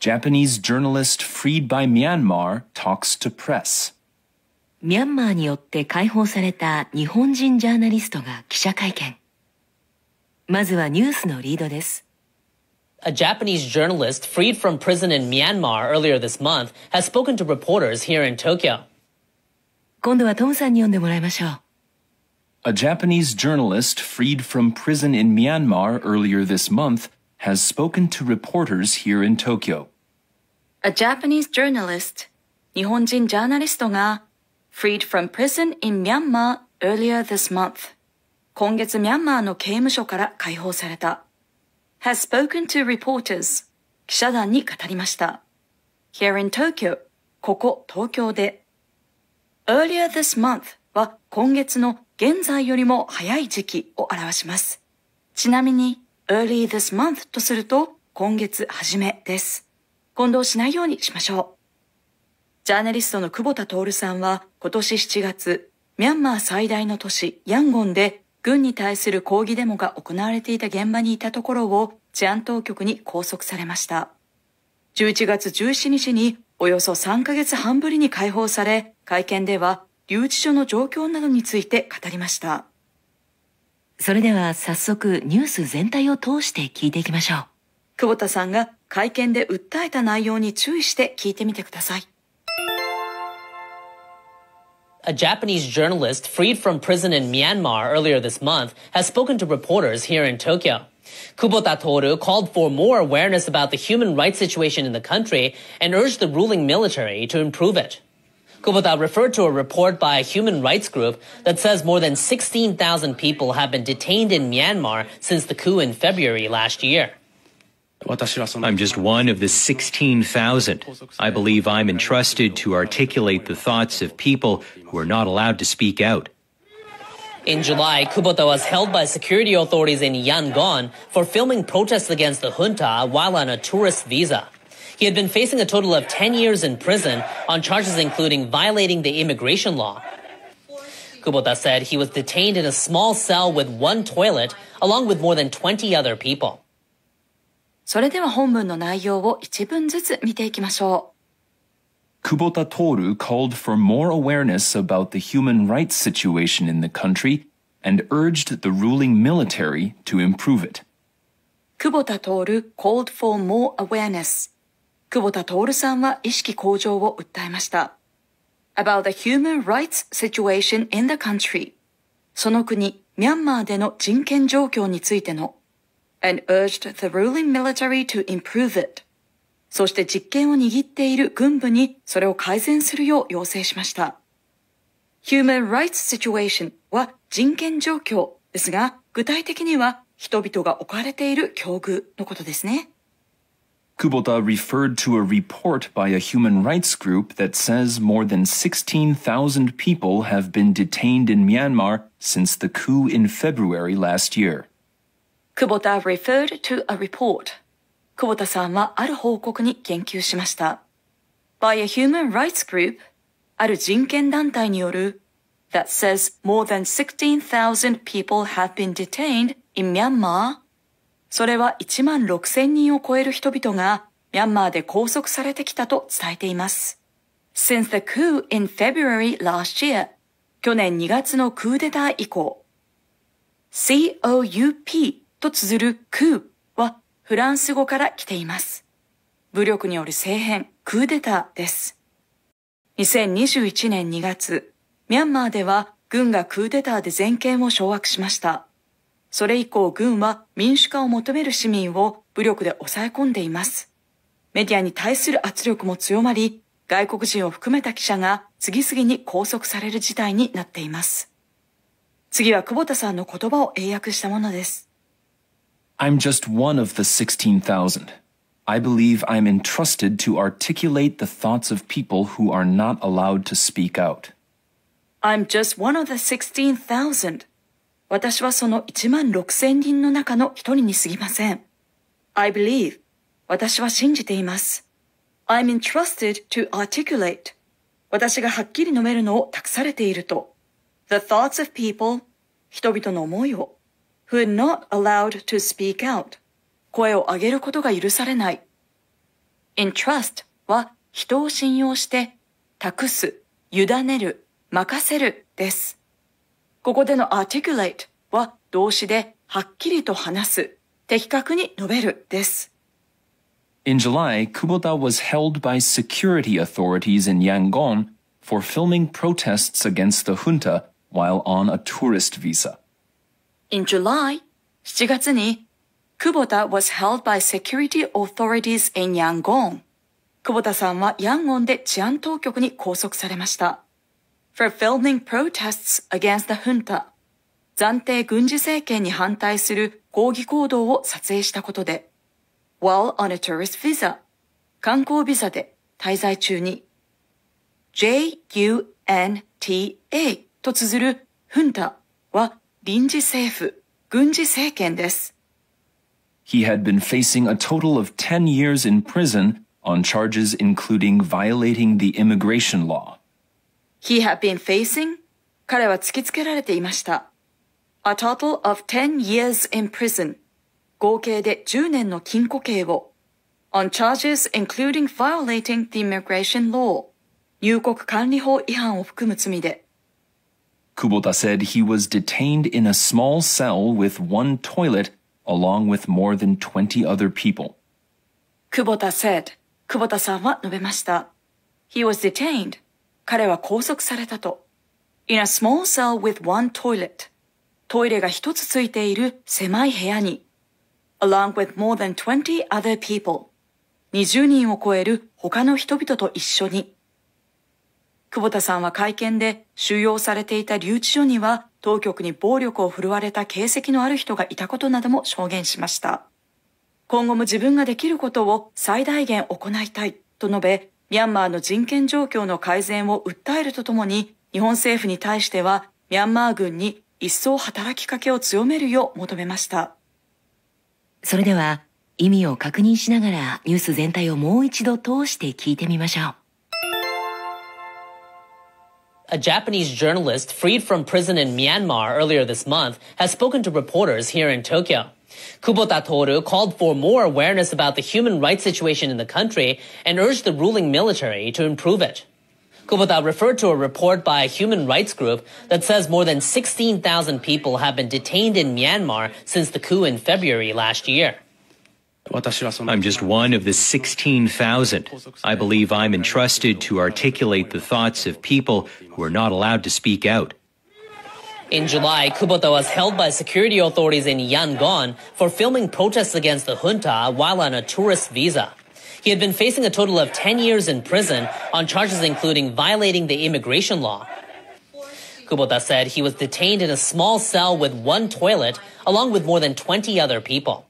Japanese journalist freed by Myanmar talks to press. ミャンマーによって解放された日本人ジャーナリストが記者会見。まずはニュースのリードです。A Japanese journalist freed from prison in Myanmar earlier this month has spoken to reporters here in Tokyo. A Japanese journalist freed from prison in Myanmar earlier this month has spoken to reporters here in Tokyo. A Japanese journalist, 日本人ジャーナリストが freed from prison in Myanmar earlier this month. 今月ミャンマーの刑務所から解放された。has spoken to reporters 記者団に語りました。here in Tokyo ここ東京で earlier this month は今月の現在よりも早い時期を表します。ちなみに early this month とすると今月初めです。混同しないようにしましょう。ジャーナリストの久保田徹さんは今年7月、ミャンマー最大の都市ヤンゴンで軍に対する抗議デモが行われていた現場にいたところを治安当局に拘束されました。11月17日におよそ3ヶ月半ぶりに解放され、会見では留置所の状況などについて語りました。それでは早速ニュース全体を通して聞いていきましょう。久保田さんが会見で訴えた内容に注意して聞いてみてください。A Japanese journalist freed from prison in Myanmar earlier this month has spoken to reporters here in Tokyo. Kubota Toru called for more awareness about the human rights situation in the country and urged the ruling military to improve it. Kubota referred to a report by a human rights group that says more than 16,000 people have been detained in Myanmar since the coup in February last year. I'm just one of the 16,000. I believe I'm entrusted to articulate the thoughts of people who are not allowed to speak out. In July, Kubota was held by security authorities in Yangon for filming protests against the junta while on a tourist visa. He had been facing a total of 10 years in prison on charges including violating the immigration law. Kubota said he was detained in a small cell with one toilet, along with more than 20 other people. Kubota Toru called for more awareness about the human rights situation in the country and urged the ruling military to improve it. Kubota Toru called for more awareness 久保田徹さんは意識向上を訴えました。About the human rights situation in the country その国、ミャンマーでの人権状況についての and urged the ruling military to improve it そして実権を握っている軍部にそれを改善するよう要請しました。human rights situation は人権状況ですが、具体的には人々が置かれている境遇のことですね。Kubota referred to a report by a human rights group that says more than 16,000 people have been detained in Myanmar since the coup in February last year. Kubota referred to a report. Kubota By a human rights group, that says more than 16,000 people have been detained in Myanmar それは1万6千人を超える人々がミャンマーで拘束されてきたと伝えています。Since the coup in February last year 去年2月のクーデター以降 COUP と綴るクーはフランス語から来ています。武力による政変、クーデターです。2021年2月、ミャンマーでは軍がクーデターで全権を掌握しました。それ以降軍は民主化を求める市民を武力で抑え込んでいます。メディアに対する圧力も強まり、外国人を含めた記者が次々に拘束される事態になっています。次は久保田さんの言葉を英訳したものです。I'm just one of the 16,000. I believe I'm entrusted to articulate the thoughts of people who are not allowed to speak out. I'm just one of the 16,000. 私はその1万6千人の中の一人に過ぎません。I believe. 私は信じています。I'm entrusted to articulate. 私がはっきり述べるのを託されていると。The thoughts of people. 人々の思いを。Who are not allowed to speak out. 声を上げることが許されない。entrust は人を信用して、託す、委ねる、任せるです。ここでの articulate は動詞ではっきりと話す、的確に述べるです。In July, Kubota was held by security authorities in Yangon for filming protests against the junta while on a tourist visa. In July, 7月に Kubota was held by security authorities in Yangon. 久保田さんはヤンゴンで治安当局に拘束されました。for filming protests against the junta 暫定軍事政権に反対する抗議行動を撮影したことで while on a tourist visa 観光ビザで滞在中に JUNTA と綴るフンタは臨時政府、軍事政権です。He had been facing a total of 10 years in prison on charges including violating the immigration law. He had been facing 彼は突きつけられていました。A total of 10 years in prison 合計で10年の禁錮刑を on charges including violating the immigration law 入国管理法違反を含む罪で Kubota said he was detained in a small cell with one toilet along with more than 20 other people. Kubota said, Kubota-san は述べました。He was detained 彼は拘束されたと。in a small cell with one toilet トイレが一つついている狭い部屋に along with more than 20 other people 20人を超える他の人々と一緒に久保田さんは会見で収容されていた留置所には当局に暴力を振るわれた形跡のある人がいたことなども証言しました今後も自分ができることを最大限行いたいと述べミャンマーの人権状況の改善を訴えるとともに、日本政府に対しては、ミャンマー軍に一層働きかけを強めるよう求めました。それでは、意味を確認しながらニュース全体をもう一度通して聞いてみましょう。A Japanese journalist freed from prison in Myanmar earlier this month has spoken to reporters here in Tokyo. Kubota Toru called for more awareness about the human rights situation in the country and urged the ruling military to improve it. Kubota referred to a report by a human rights group that says more than 16,000 people have been detained in Myanmar since the coup in February last year. I'm just one of the 16,000. I believe I'm entrusted to articulate the thoughts of people who are not allowed to speak out. In July, Kubota was held by security authorities in Yangon for filming protests against the junta while on a tourist visa. He had been facing a total of 10 years in prison on charges including violating the immigration law. Kubota said he was detained in a small cell with one toilet along with more than 20 other people.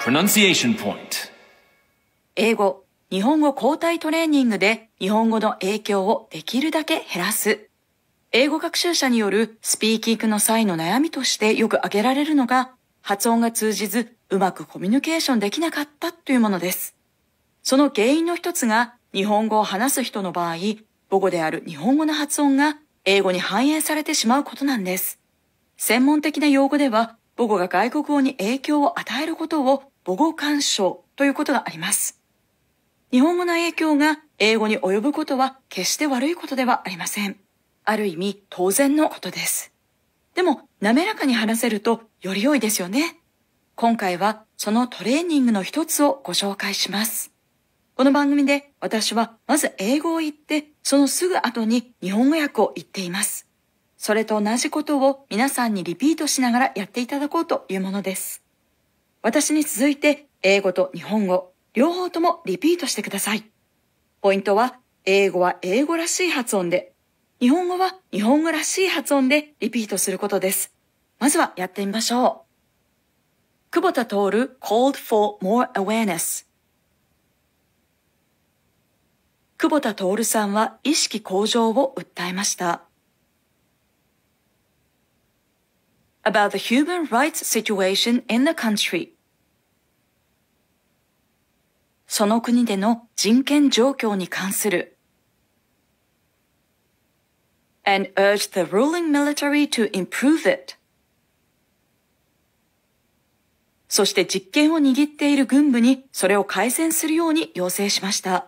Pronunciation point. 英語、日本語交代トレーニングで日本語の影響をできるだけ減らす。英語学習者によるスピーキングの際の悩みとしてよく挙げられるのが、発音が通じずうまくコミュニケーションできなかったというものです。その原因の一つが、日本語を話す人の場合、母語である日本語の発音が英語に反映されてしまうことなんです。専門的な用語では、母語が外国語に影響を与えることを母語干渉ということがあります。日本語の影響が英語に及ぶことは決して悪いことではありません。ある意味当然のことです。でも、滑らかに話せるとより良いですよね。今回はそのトレーニングの一つをご紹介します。この番組で私はまず英語を言って、そのすぐ後に日本語訳を言っています。それと同じことを皆さんにリピートしながらやっていただこうというものです。私に続いて英語と日本語、両方ともリピートしてください。ポイントは、英語は英語らしい発音で、日本語は日本語らしい発音でリピートすることです。まずはやってみましょう。久保田徹 called for more awareness 久保田徹さんは意識向上を訴えました。about the human rights situation in the country その国での人権状況に関する and u r g e the ruling military to improve it. そして実権を握っている軍部にそれを改善するように要請しました。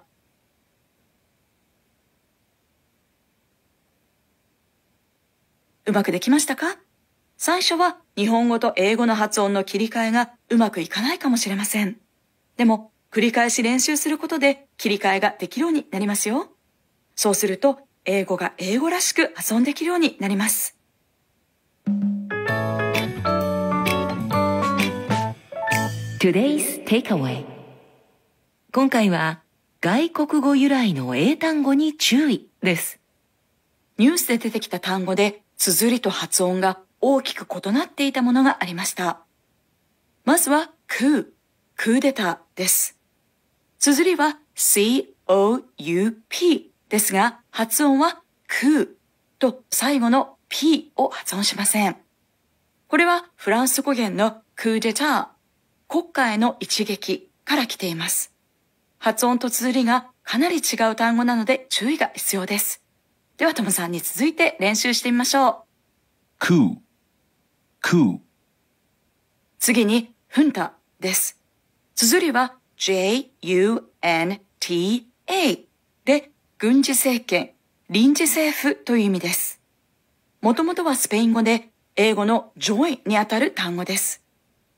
うまくできましたか最初は日本語と英語の発音の切り替えがうまくいかないかもしれません。でも繰り返し練習することで切り替えができるようになりますよ。そうすると英語が英語らしく遊んできるようになります。Today's takeaway 今回は外国語由来の英単語に注意です。ニュースで出てきた単語で綴りと発音が大きく異なっていたものがありました。まずはクー、クーデターです。綴りは COUP ですが、発音はクーと最後の p を発音しません。これはフランス語源のクーデター、国家への一撃から来ています。発音と綴りがかなり違う単語なので注意が必要です。では、ともさんに続いて練習してみましょう。クー、クー。次に、ふんたです。綴りは j, u, n, t, a で、軍事政権、臨時政府という意味です。もともとはスペイン語で、英語のジョイにあたる単語です。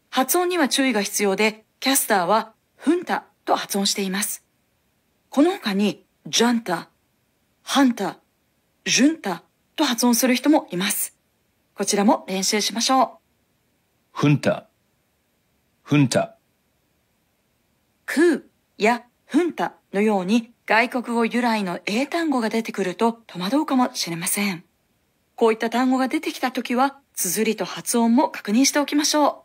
発音には注意が必要で、キャスターは、フンタと発音しています。この他に、ジャンタ、ハンタ、ジュンタと発音する人もいます。こちらも練習しましょう。フンタ、フンタ。クーやフンタのように外国語由来の英単語が出てくると戸惑うかもしれません。こういった単語が出てきた時は、綴りと発音も確認しておきましょう。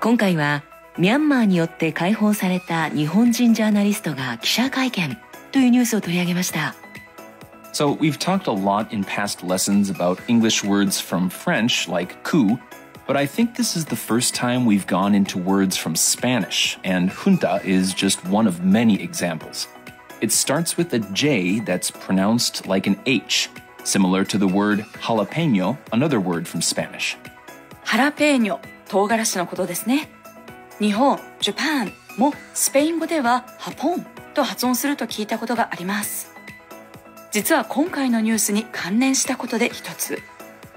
今回は、ミャンマーによって解放された日本人ジャーナリストが記者会見というニュースを取り上げました。So we've talked a lot in past lessons about English words from French like coup But I think this is the first time we've gone into words from Spanish, and junta is just one of many examples. It starts with a J that's pronounced like an H, similar to the word jalapeno, another word from Spanish. Jalapeno,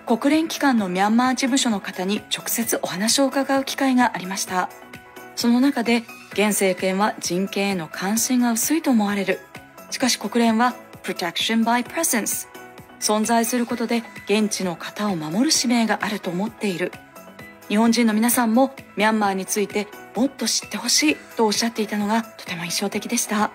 国連機関のミャンマー事務所の方に直接お話を伺う機会がありましたその中で現政権は人権への関心が薄いと思われるしかし国連は Protection by Presence 存在することで現地の方を守る使命があると思っている日本人の皆さんもミャンマーについてもっと知ってほしいとおっしゃっていたのがとても印象的でした